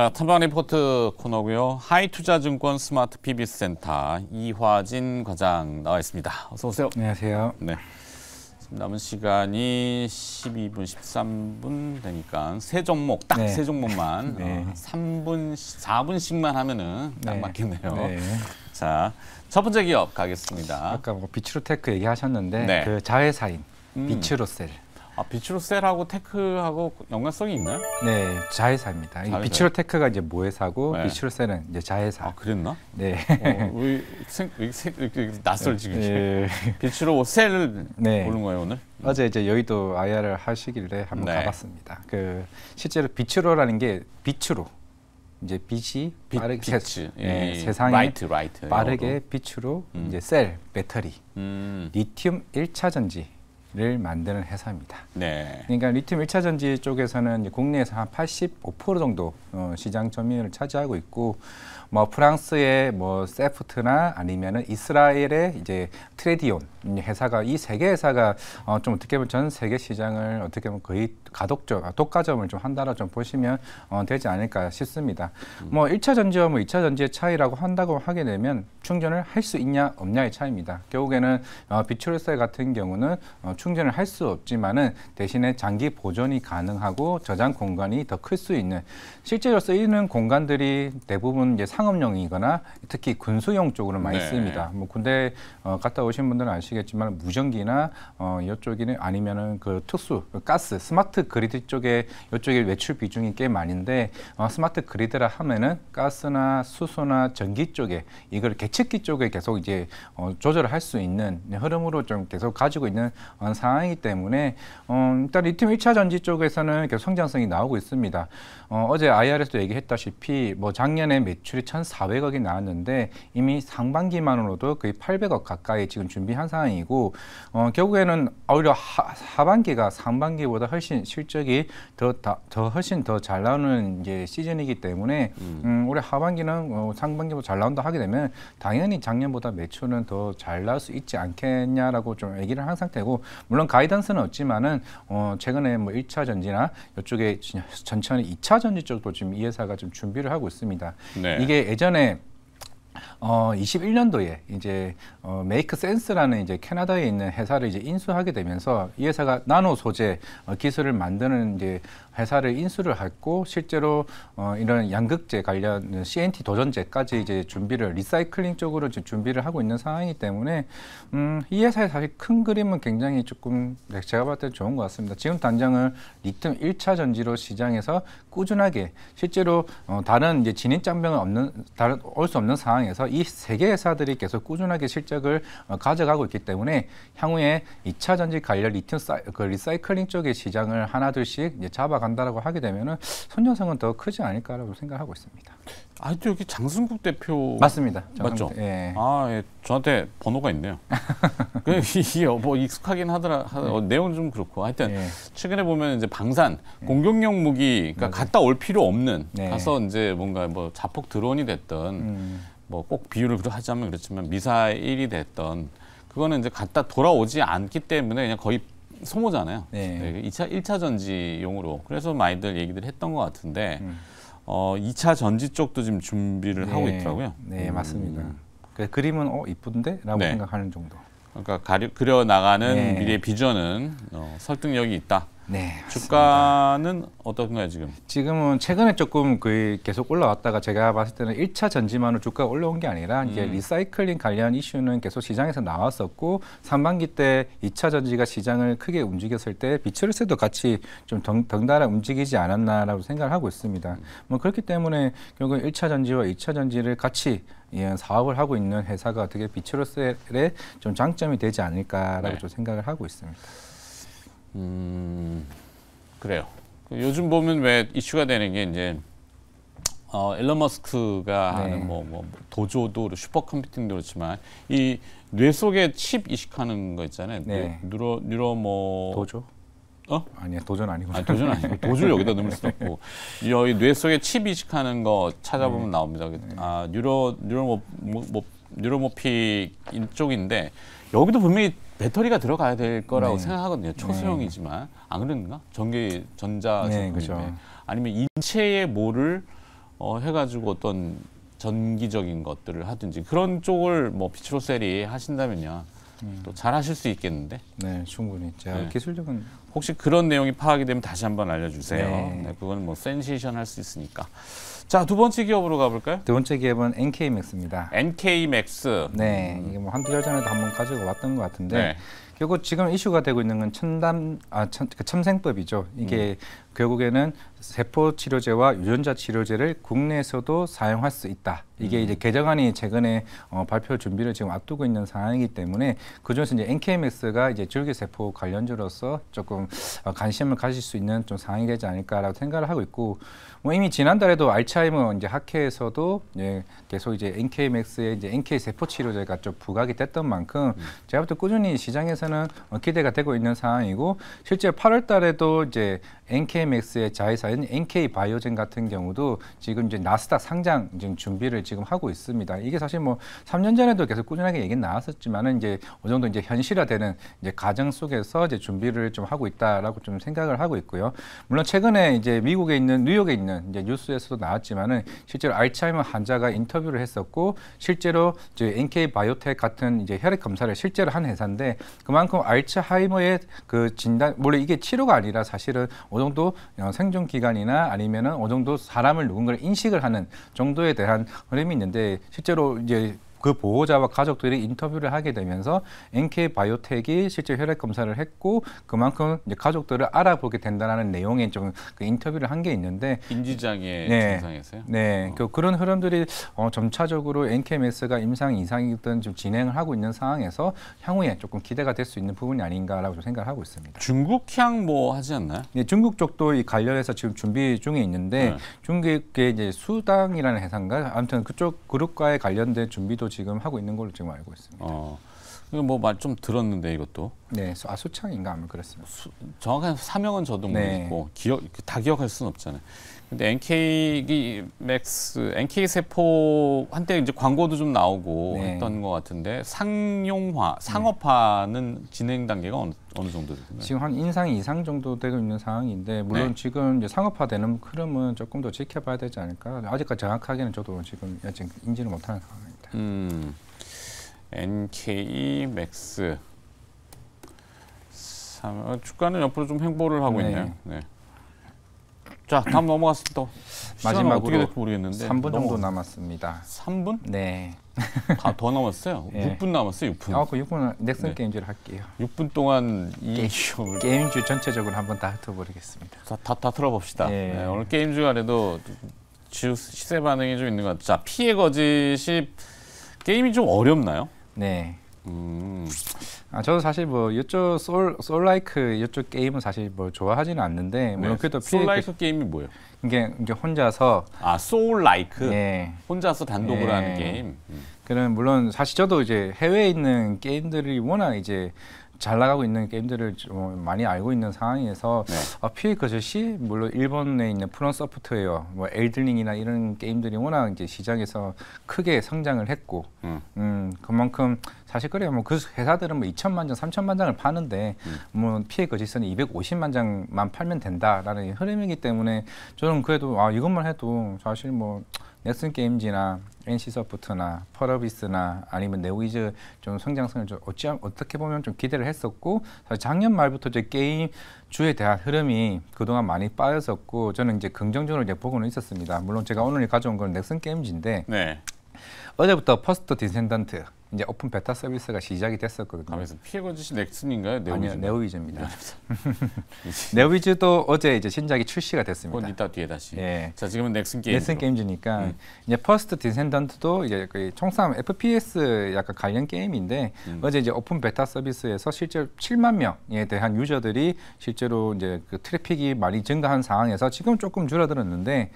자, 탐방 리포트 코너고요. 하이투자증권 스마트 PB센터 이화진 과장 나와 있습니다. 어서 오세요. 안녕하세요. 네. 지금 남은 시간이 12분, 13분 되니까 세 종목, 딱세 네. 종목만 네. 어, 3분, 4분씩만 하면은 딱 네. 맞겠네요. 네. 자, 첫 번째 기업 가겠습니다. 아까 뭐 비츠로테크 얘기하셨는데 네. 그 자회사인 음. 비츠로셀 아, 비추로 셀하고 테크하고 연관성이 있나요? 네, 자회사입니다. 자회사. 비추로 테크가 이제 모회사고 네. 비추로 셀은 이제 자회사. 아, 그랬나? 네. 어, 낯설 네. 지금. 네. 비추로 셀을 네. 보는 거예요, 오늘? 음. 어제 이제 여의도 IR을 하시길래 한번 네. 가봤습니다. 그 실제로 비추로라는 게 비추로 이제 빛이 빛, 빠르게 빛, 예, 예, 세상에 라이트, 라이트, 빠르게 영어로. 빛으로 음. 이제 셀, 배터리, 음. 리튬 일차 전지 를 만드는 회사입니다. 네. 그러니까 리튬 일차 전지 쪽에서는 국내에서 한 85% 정도 어, 시장 점유율을 차지하고 있고 뭐 프랑스의 뭐 세프트나 아니면은 이스라엘의 이제 트레디온 회사가 이 세 개 회사가 어, 좀 어떻게 보면 전 세계 시장을 어떻게 보면 거의 가독점, 독과점을 좀 한다라 좀 보시면 어, 되지 않을까 싶습니다. 음. 뭐 1차 전지와 뭐 2차 전지의 차이라고 한다고 하게 되면 충전을 할 수 있냐 없냐의 차이입니다. 결국에는 어, 비추얼셀 같은 경우는 어, 충전을 할 수 없지만은 대신에 장기 보존이 가능하고 저장 공간이 더 클 수 있는 실제로 쓰이는 공간들이 대부분 이제 상업용이거나 특히 군수용 쪽으로 많이 네. 쓰입니다. 뭐 군대 어, 갔다 오신 분들은 아시겠지만 무전기나 어, 이쪽이는 아니면은 그 특수 그 가스 스마트 그리드 쪽에 이쪽에 외출 비중이 꽤 많은데 어, 스마트 그리드라 하면은 가스나 수소나 전기 쪽에 이걸 개측기 쪽에 계속 이제 어, 조절을 할 수 있는 흐름으로 좀 계속 가지고 있는 어, 상황이기 때문에 어, 일단 리튬 일차 전지 쪽에서는 계속 성장성이 나오고 있습니다. 어, 어제 i r 에도 얘기했다시피 뭐 작년에 매출이 1,400억이 나왔는데 이미 상반기만으로도 거의 800억 가까이 지금 준비한 상황이고 어, 결국에는 오히려 하, 하반기가 상반기보다 훨씬 실적이 더, 다, 더 훨씬 더 잘 나오는 이제 시즌이기 때문에 음. 음. 올해 하반기는 어, 상반기보다 잘 나온다 하게 되면 당연히 작년보다 매출은 더 잘 나올 수 있지 않겠냐라고 좀 얘기를 한 상태고 물론 가이던스는 없지만은 어, 최근에 뭐 1차 전지나 이쪽에 전천히 2차 전지 쪽도 지금 이 회사가 좀 준비를 하고 있습니다. 네. 이게 예전에 어, 21년도에 이제 어, 메이크 센스라는 이제 캐나다에 있는 회사를 이제 인수하게 되면서 이 회사가 나노 소재 어, 기술을 만드는 이제 회사를 인수를 했고 실제로 어, 이런 양극재 관련 CNT 도전제까지 이제 준비를 리사이클링 쪽으로 이제 준비를 하고 있는 상황이기 때문에 음, 이 회사의 사실 큰 그림은 굉장히 조금 네, 제가 봤을 때 좋은 것 같습니다. 지금 단장은 리튬 1차 전지로 시장에서 꾸준하게 실제로 어, 다른 이제 진입 장벽은 없는 다른 올 수 없는 상황에 시장에서 이 세 개 회사들이 계속 꾸준하게 실적을 어, 가져가고 있기 때문에 향후에 2차 전지 관련 리튬 사이, 그 리사이클링 쪽의 시장을 하나둘씩 잡아간다라고 하게 되면은 선전성은 더 크지 않을까라고 생각하고 있습니다. 아, 또기 장승국 대표 맞습니다. 맞죠? 예. 아, 예. 저한테 번호가 있네요. 그, 이게 어, 뭐 익숙하긴 하더라. 하, 네. 어, 예. 내용 좀 그렇고 하여튼 예. 최근에 보면 이제 방산 예. 공격용 무기 그러니까 맞아요. 갔다 올 필요 없는 네. 가서 이제 뭔가 뭐 자폭 드론이 됐던 음. 뭐꼭 비유를 하자면 그렇지만 미사일이 됐던 그거는 이제 갔다 돌아오지 않기 때문에 그냥 거의 소모잖아요. 네. 2차 그 1차 전지용으로. 그래서 많이들 얘기들 했던 것 같은데 음. 어, 2차 전지 쪽도 지금 준비를 네. 하고 있더라고요. 네, 음. 맞습니다. 그 그림은 어 이쁜데? 라고 네. 생각하는 정도. 그러니까 가려, 그려 나가는 네. 미래 의 비전은 어, 설득력이 있다. 네, 주가는 어떤가요 지금? 지금은 최근에 조금 그 계속 올라왔다가 제가 봤을 때는 1차 전지만으로 주가가 올라온 게 아니라 이제 음. 리사이클링 관련 이슈는 계속 시장에서 나왔었고 상반기 때 2차 전지가 시장을 크게 움직였을 때 비츠를스도 같이 좀 덩, 덩달아 움직이지 않았나라고 생각을 하고 있습니다. 음. 뭐 그렇기 때문에 결국 1차 전지와 2차 전지를 같이 이런 예, 사업을 하고 있는 회사가 어떻게 비츠로셀의 좀 장점이 되지 않을까라고 네. 좀 생각을 하고 있습니다. 음, 그래요. 요즘 보면 왜 이슈가 되는 게 이제 어, 앨런 머스크가 네. 하는 뭐, 뭐 도조도 슈퍼컴퓨팅도 그렇지만 이 뇌 속에 칩 이식하는 거 있잖아요. 네. 뉴로 뉴로 뭐 도조? 어? 아니야 도전 아니고. 아니, 도전 아니고 도주를 여기다 넣을 수도 없고 여기 뇌 속에 칩 이식하는 거 찾아보면 네. 나옵니다. 그, 네. 아 뉴로 뉴로 뭐, 뭐, 뭐 뉴로모피 이쪽인데 여기도 분명히 배터리가 들어가야 될 거라고 네. 생각하거든요. 초소형이지만 안 네. 아, 그런가? 전기 전자 네, 그렇죠. 아니면 인체의 뭐를 어, 해가지고 어떤 전기적인 것들을 하든지 그런 쪽을 뭐 비트로셀이 하신다면요. 음. 또 잘하실 수 있겠는데. 네, 충분히. 제가 네. 기술적은 혹시 그런 내용이 파악이 되면 다시 한번 알려주세요. 네. 네 그거는 뭐 센세이션 할 수 있으니까. 자, 두 번째 기업으로 가볼까요? 두 번째 기업은 NK맥스입니다. NK맥스. 네, 이게 뭐 한두 달 전에도 한번 가지고 왔던 것 같은데 네. 결국 지금 이슈가 되고 있는 건 첨단, 아, 첨, 그 첨생법이죠. 이게 음. 결국에는 세포 치료제와 유전자 치료제를 국내에서도 사용할 수 있다. 이게 음. 이제 개정안이 최근에 어, 발표 준비를 지금 앞두고 있는 상황이기 때문에 그중에서 이제 NKMS가 이제 줄기세포 관련주로서 조금 어, 관심을 가질 수 있는 좀 상황이 되지 않을까라고 생각을 하고 있고 뭐 이미 지난달에도 알츠하이머 이제 학회에서도 이제 예, 계속 이제 NKMS의 이제 NK 세포 치료제가 좀 부각이 됐던 만큼 음. 제가부터 꾸준히 시장에서는 어, 기대가 되고 있는 상황이고 실제 8월달에도 이제 NK맥스의 자회사인 NK바이오젠 같은 경우도 지금 이제 나스닥 상장 지금 준비를 지금 하고 있습니다. 이게 사실 뭐 3년 전에도 계속 꾸준하게 얘기 나왔었지만은 이제 어느 정도 이제 현실화되는 이제 과정 속에서 이제 준비를 좀 하고 있다라고 좀 생각을 하고 있고요. 물론 최근에 이제 미국에 있는 뉴욕에 있는 이제 뉴스에서도 나왔지만은 실제로 알츠하이머 환자가 인터뷰를 했었고 실제로 이제 NK 바이오텍 같은 이제 혈액 검사를 실제로 한 회사인데 그만큼 알츠하이머의 그 진단 원래 이게 치료가 아니라 사실은 어느 어 정도 생존 기간이나 아니면은 어느 정도 사람을 누군가를 인식을 하는 정도에 대한 흐름이 있는데 실제로 이제 그 보호자와 가족들이 인터뷰를 하게 되면서 NK 바이오텍이 실제 혈액 검사를 했고 그만큼 이제 가족들을 알아보게 된다는 내용의 좀그 인터뷰를 한 게 있는데 인지장애 네, 증상에서요? 네, 어. 그 그런 흐름들이 어, 점차적으로 NKMS가 임상 이상이든 좀 진행을 하고 있는 상황에서 향후에 조금 기대가 될 수 있는 부분이 아닌가라고 좀 생각을 하고 있습니다. 중국향 뭐 하지 않나요? 네, 중국 쪽도 이 관련해서 지금 준비 중에 있는데 네. 중국의 이제 수당이라는 회사인가 아무튼 그쪽 그룹과의 관련된 준비도 지금 하고 있는 걸로 지금 알고 있습니다. 어. 이거 뭐말 좀 들었는데 이것도. 네, 아 소창인가 아마 그랬습니다. 수, 정확한 사명은 저도 네. 모르고 기억 다 기억할 수는 없잖아요. 근데 NK 맥스 NK 세포 한때 이제 광고도 좀 나오고 네. 했던 것 같은데 상용화 상업화는 네. 진행 단계가 어느, 어느 정도 됐나요? 지금 한 인상 이상 정도 되고 있는 상황인데 물론 네. 지금 이제 상업화되는 흐름은 조금 더 지켜봐야 되지 않을까 아직까지 정확하게는 저도 지금 아직 인지를 못하는 상황입니다. 음, NK 맥스. 3, 어, 주가는 옆으로 좀 횡보를 하고 네. 있네요. 네. 자, 다음 넘어갔습니다. 마지막으로 어떻게 될지 모르겠는데 3분 정도 넘어 남았습니다. 3분? 네. 아, 더 남았어요? 네. 6분 예. 남았어요, 6분. 아, 그 6분 넥슨 네. 게임즈를 할게요. 6분 동안 이 쇼를 게임즈 전체적으로 한번 다 흩어보겠습니다. 다, 다, 다 틀어봅시다. 네. 네, 오늘 게임즈가 그도 시세 반응이 좀 있는 것 같아요. 자, 피해 거짓이 게임이 좀 어렵나요? 네. 음. 아, 저도 사실 뭐 이쪽 솔 솔라이크 이쪽 게임은 사실 뭐 좋아하지는 않는데 물론 네. 그래도 솔라이크 그 게임이 뭐예요? 이게 이게 혼자서 아 소울라이크 예. 네. 혼자서 단독으로 예. 하는 게임. 음. 그는 물론 사실 저도 이제 해외에 있는 게임들이 워낙 이제 잘 나가고 있는 게임들을 좀 많이 알고 있는 상황에서 네. 아, PA 제시 물론 일본에 있는 프론 소프트웨어, 뭐 엘들링이나 이런 게임들이 워낙 이제 시장에서 크게 성장을 했고, 음, 음 그만큼 사실 그래요. 뭐그 회사들은 뭐 2천만 장, 3천만 장을 파는데 음. 뭐 피해 거짓선이 250만 장만 팔면 된다라는 흐름이기 때문에 저는 그래도 아 이것만 해도 사실 뭐 넥슨 게임즈나 NC 소프트나 펄어비스나 아니면 네오이즈 좀 성장성을 좀 어찌 어떻게 보면 좀 기대를 했었고 사실 작년 말부터 이제 게임 주에 대한 흐름이 그동안 많이 빠졌었고 저는 이제 긍정적으로 이제 보고는 있었습니다. 물론 제가 오늘 가져온 건 넥슨 게임즈인데 네. 어제부터 퍼스트 디센던트 이제 오픈 베타 서비스가 시작이 됐었거든요. 가면서 피해건지시 넥슨인가요? 네오위즈? 아니요, 네오위즈입니다. 네오위즈도 어제 이제 신작이 출시가 됐습니다. 그건 이따 뒤에 다시. 예. 자, 지금은 넥슨 게임. 넥슨 게임즈니까 음. 이제 퍼스트 디센던트도 이제 그 총싸움 FPS 약간 관련 게임인데 음. 어제 이제 오픈 베타 서비스에서 실제 7만 명에 대한 유저들이 실제로 이제 그 트래픽이 많이 증가한 상황에서 지금 조금 줄어들었는데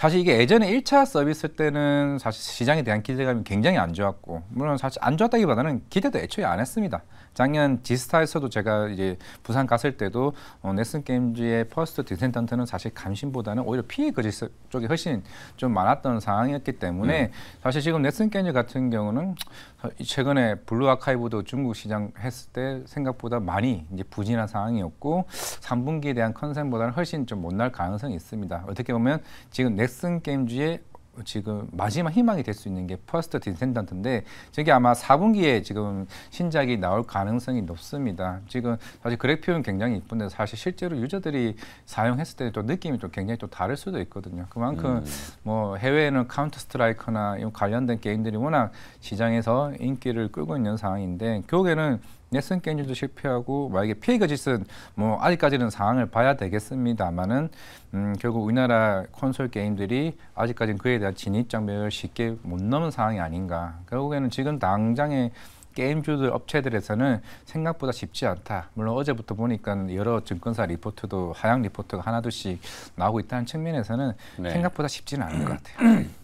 사실 이게 예전에 1차 서비스 때는 사실 시장에 대한 기대감이 굉장히 안 좋았고 물론 사실 안 좋았다기보다는 기대도 애초에 안 했습니다. 작년 디스타에서도 제가 이제 부산 갔을 때도 어, 넷슨 게임즈의 퍼스트 디센턴트는 사실 감심보다는 오히려 피해 거짓 쪽이 훨씬 좀 많았던 상황이었기 때문에 음. 사실 지금 넷슨 게임즈 같은 경우는 어, 최근에 블루 아카이브도 중국 시장 했을 때 생각보다 많이 이제 부진한 상황이었고 3분기에 대한 컨셉보다는 훨씬 좀 못 날 가능성이 있습니다. 어떻게 보면 지금 넥슨 게임즈의 지금 마지막 희망이 될 수 있는 게 퍼스트 디센던트인데 저게 아마 4분기에 지금 신작이 나올 가능성이 높습니다. 지금 사실 그래픽 표현 굉장히 이쁜데 사실 실제로 유저들이 사용했을 때또 느낌이 또 굉장히 또 다를 수도 있거든요. 그만큼 음. 뭐 해외에는 카운터 스트라이커나 관련된 게임들이 워낙 시장에서 인기를 끌고 있는 상황인데 결국에는 넷슨 게임즈도 실패하고 만약에 피해가 짓은 뭐 아직까지는 상황을 봐야 되겠습니다만은 음, 결국 우리나라 콘솔 게임들이 아직까지는 그에 대한 진입 장벽을 쉽게 못 넘은 상황이 아닌가. 결국에는 지금 당장의 게임주들 업체들에서는 생각보다 쉽지 않다. 물론 어제부터 보니까 여러 증권사 리포트도 하향 리포트가 하나둘씩 나오고 있다는 측면에서는 네. 생각보다 쉽지는 않은 것 같아요.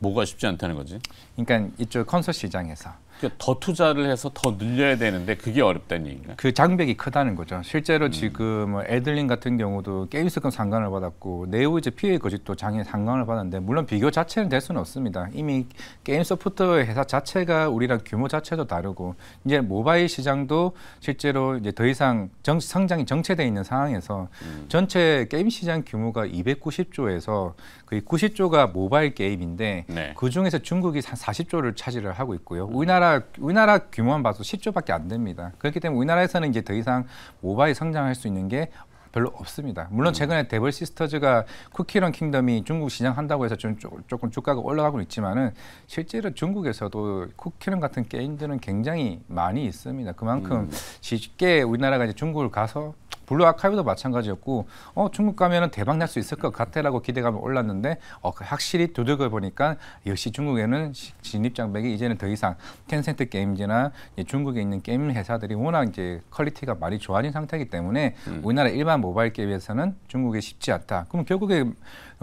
뭐가 쉽지 않다는 거지? 그러니까 이쪽 콘서 시장에서 그러니까 더 투자를 해서 더 늘려야 되는데 그게 어렵다는 얘기인가? 그 장벽이 크다는 거죠. 실제로 음. 지금 애들린 같은 경우도 게임스권 상관을 받았고 네오 이제 피해 거짓도 장애 상관을 받았는데 물론 비교 자체는 될 수는 없습니다. 이미 게임 소프트 회사 자체가 우리랑 규모 자체도 다르고 이제 모바일 시장도 실제로 이제 더 이상 정, 성장이 정체돼 있는 상황에서 음. 전체 게임 시장 규모가 290조에서 거의 90조가 모바일 게임인데 네. 그 중에서 중국이 한 40조를 차지를 하고 있고요. 우리나라 우리나라 규모만 봐도 10조밖에 안 됩니다. 그렇기 때문에 우리나라에서는 이제 더 이상 모바일 성장할 수 있는 게 별로 없습니다. 물론 음. 최근에 데블 시스터즈가 쿠키런 킹덤이 중국 시장한다고 해서 좀 조금 주가가 올라가고 있지만은 실제로 중국에서도 쿠키런 같은 게임들은 굉장히 많이 있습니다. 그만큼 음. 쉽게 우리나라가 이제 중국을 가서 블루 아카이브도 마찬가지였고 어 중국 가면은 대박 날 수 있을 것 같아라고 기대감이 올랐는데 어 그 확실히 두들겨 보니까 역시 중국에는 진입 장벽이 이제는 더 이상 텐센트 게임즈나 중국에 있는 게임 회사들이 워낙 이제 퀄리티가 많이 좋아진 상태이기 때문에 음. 우리나라 일반 모바일 게임에서는 중국에 쉽지 않다. 그럼 결국에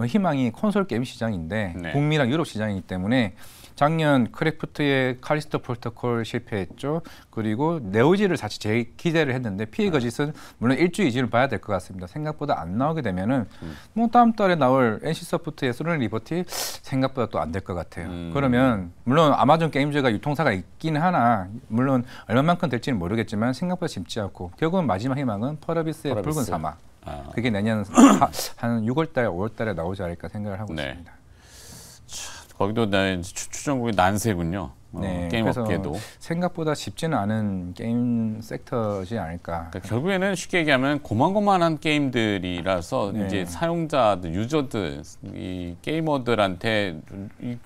희망이 콘솔 게임 시장인데 네. 북미랑 유럽 시장이기 때문에 작년 크래프트의 칼리스토 프로토콜 실패했죠. 그리고 네오지를 사실 제일 기대를 했는데 피해 거짓은 물론 일주일 이지를 봐야 될 것 같습니다. 생각보다 안 나오게 되면은 음. 뭐 다음 달에 나올 NC 서포트의 소련 리버티 생각보다 또 안 될 것 같아요. 음. 그러면 물론 아마존 게임즈가 유통사가 있긴 하나 물론 얼마만큼 될지는 모르겠지만 생각보다 쉽지 않고 결국은 마지막 희망은 퍼러비스의 퍼러비스. 붉은 사막. 아. 그게 내년 한 6월 달에 5월 달에 나오지 않을까 생각을 하고 네. 있습니다. 거기도 나 추정국이 난세군요. 뭐 네, 게임 업계도 생각보다 쉽지는 않은 게임 섹터지 않을까. 그러니까 결국에는 쉽게 얘기하면 고만고만한 게임들이라서 네. 이제 사용자들, 유저들, 이 게이머들한테 이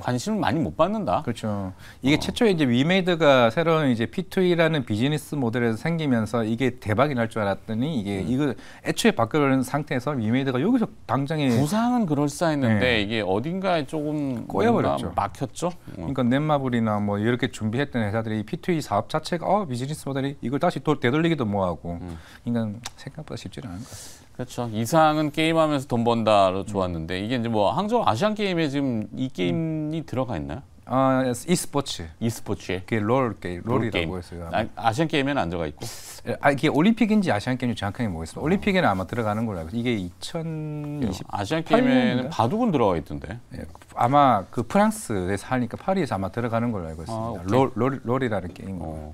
관심을 많이 못 받는다. 그렇죠. 이게 어. 최초에 이제 위메이드가 새로운 이제 P2E라는 비즈니스 모델에서 생기면서 이게 대박이 날 줄 알았더니 이게 음. 이거 애초에 바뀌는 상태에서 위메이드가 여기서 당장에 부상은 그럴싸했는데 네. 이게 어딘가에 조금 꼬여버렸죠. 막혔죠. 어. 그러니까 넷마블이나 뭐 이렇게 준비했던 회사들이 P2E 사업 자체가 어, 비즈니스 모델이 이걸 다시 또 되돌리기도 뭐하고 음. 그러니까 생각보다 쉽지는 않은 것 같습니다. 그렇죠. 이상은 게임하면서 돈 번다로 좋았는데 이게 이제 뭐 항저우 아시안 게임에 지금 이 게임이 들어가 있나요? 아, e스포츠. e스포츠에. 그게 롤 게임, 롤이라고 롤 했어요. 아, 시안 게임에는 안 들어가 있고. 예, 아, 이게 올림픽인지 아시안 게임인지 정확하게 모르겠습니다. 올림픽에는 아마 들어가는 걸로 알고 이게 2020 어, 아시안 게임에는 바둑은 들어가 있던데. 예, 아마 그 프랑스에서 하니까 파리에서 아마 들어가는 걸로 알고 있습니다. 아, 롤, 롤, 롤이라는 게임. 어.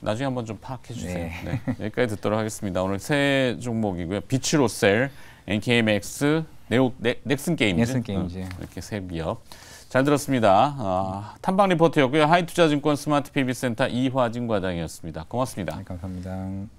나중에 한번 좀 파악해 주세요. 네. 네. 여기까지 듣도록 하겠습니다. 오늘 새 종목이고요. 비치로셀, NKMX, 네오, 네, 넥슨 게임즈. 넥슨 게임즈. 어, 이렇게 세 기업. 잘 들었습니다. 어, 탐방 리포트였고요. 하이투자증권 스마트 PB센터 이화진 과장이었습니다. 고맙습니다. 네, 감사합니다.